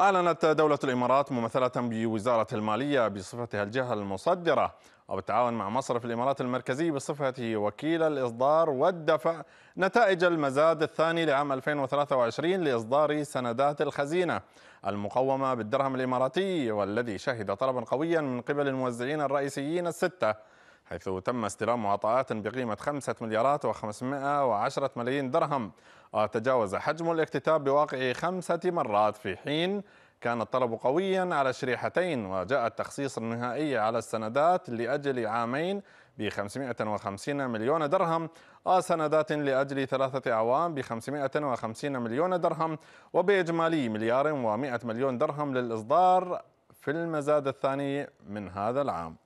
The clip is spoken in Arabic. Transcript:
أعلنت دولة الإمارات ممثلة بوزارة المالية بصفتها الجهة المصدرة وبالتعاون مع مصرف الإمارات المركزي بصفته وكيل الإصدار والدفع نتائج المزاد الثاني لعام 2023 لإصدار سندات الخزينة المقومة بالدرهم الإماراتي والذي شهد طلبا قويا من قبل الموزعين الرئيسيين الستة حيث تم استلام عطاءات بقيمة 5 مليارات و510 ملايين درهم وتجاوز حجم الاكتتاب بواقعه خمسة مرات في حين كان الطلب قويا على الشريحتين وجاء التخصيص النهائي على السندات لأجل عامين ب 550 مليون درهم وسندات لأجل ثلاثة أعوام ب 550 مليون درهم وبإجمالي مليار و100 مليون درهم للإصدار في المزاد الثاني من هذا العام